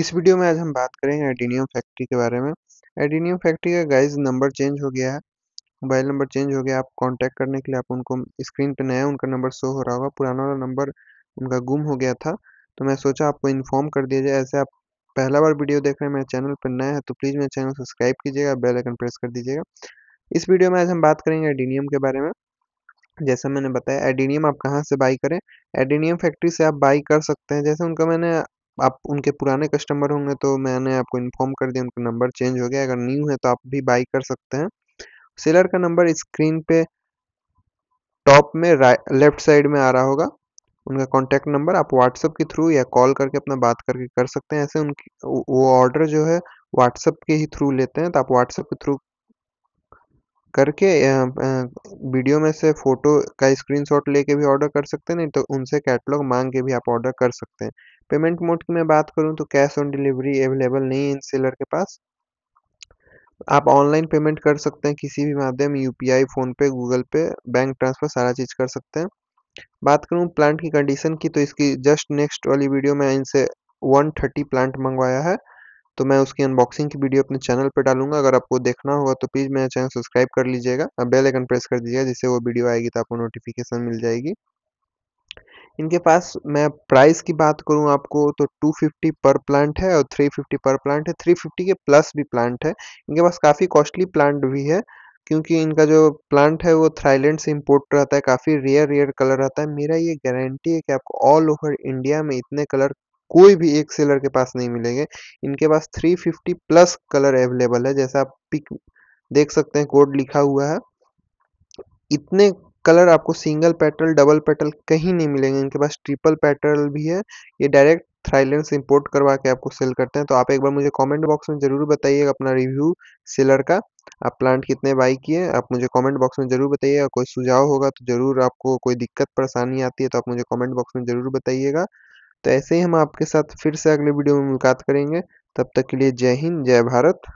इस वीडियो में आज हम बात करेंगे एडिनियम फैक्ट्री के बारे में एडिनियम फैक्ट्री का गाइस नंबर चेंज हो गया है मोबाइल नंबर चेंज हो गया आप कांटेक्ट करने के लिए आप उनको स्क्रीन पे नया उनका नंबर शो हो रहा होगा पुराना वाला नंबर उनका गुम हो गया था तो मैं सोचा आपको इन्फॉर्म कर दिया जाए ऐसे आप पहला बार वीडियो देख रहे हैं मेरे चैनल पर नया है तो प्लीज़ मेरे चैनल सब्सक्राइब कीजिएगा बेल आइकन प्रेस कर दीजिएगा इस वीडियो में आज हम बात करेंगे एडिनियम के बारे में जैसा मैंने बताया एडिनियम आप कहाँ से बाई करें एडिनियम फैक्ट्री से आप बाई कर सकते हैं जैसे उनका मैंने आप उनके पुराने कस्टमर होंगे तो मैंने आपको इन्फॉर्म कर दिया उनका नंबर चेंज हो गया अगर न्यू है तो आप भी बाई कर सकते हैं सेलर का नंबर स्क्रीन पे टॉप में लेफ्ट साइड में आ रहा होगा उनका कॉन्टैक्ट नंबर आप व्हाट्सअप के थ्रू या कॉल करके अपना बात करके कर सकते हैं ऐसे उनकी वो ऑर्डर जो है व्हाट्सअप के ही थ्रू लेते हैं तो आप व्हाट्सअप के थ्रू करके वीडियो में से फ़ोटो का स्क्रीनशॉट लेके भी ऑर्डर कर सकते हैं नहीं तो उनसे कैटलॉग मांग के भी आप ऑर्डर कर सकते हैं पेमेंट मोड की मैं बात करूं तो कैश ऑन डिलीवरी अवेलेबल नहीं है इन सेलर के पास आप ऑनलाइन पेमेंट कर सकते हैं किसी भी माध्यम UPI PhonePe Google Pay bank transfer सारा चीज़ कर सकते हैं बात करूँ प्लांट की कंडीशन की तो इसकी जस्ट नेक्स्ट वाली वीडियो में इनसे थर्टी प्लांट मंगवाया है तो मैं उसकी अनबॉक्सिंग की वीडियो अपने चैनल पर डालूंगा अगर आपको देखना होगा तो प्लीज़ मेरा चैनल सब्सक्राइब कर लीजिएगा और बेल आइकन प्रेस कर दीजिएगा जिससे वो वीडियो आएगी तो आपको नोटिफिकेशन मिल जाएगी इनके पास मैं प्राइस की बात करूं आपको तो 250 पर प्लांट है और 350 पर प्लांट है 350 के प्लस भी प्लांट है इनके पास काफ़ी कॉस्टली प्लांट भी है क्योंकि इनका जो प्लांट है वो थाईलैंड से इम्पोर्ट रहता है काफ़ी रेयर रेयर कलर रहता है मेरा ये गारंटी है कि आपको ऑल ओवर इंडिया में इतने कलर कोई भी एक सेलर के पास नहीं मिलेंगे इनके पास 350 प्लस कलर अवेलेबल है जैसा आप पिक देख सकते हैं कोड लिखा हुआ है इतने कलर आपको सिंगल पेटल डबल पेटल कहीं नहीं मिलेंगे इनके पास ट्रिपल पेटल भी है ये डायरेक्ट थाईलैंड से इम्पोर्ट करवा के आपको सेल करते हैं तो आप एक बार मुझे कमेंट बॉक्स में ज़रूर बताइएगा अपना रिव्यू सेलर का आप प्लांट कितने बाई किए आप मुझे कमेंट बॉक्स में ज़रूर बताइएगा कोई सुझाव होगा तो ज़रूर आपको कोई दिक्कत परेशानी आती है तो आप मुझे कॉमेंट बॉक्स में ज़रूर बताइएगा तो ऐसे ही हम आपके साथ फिर से अगले वीडियो में मुलाकात करेंगे तब तक के लिए जय हिंद जय भारत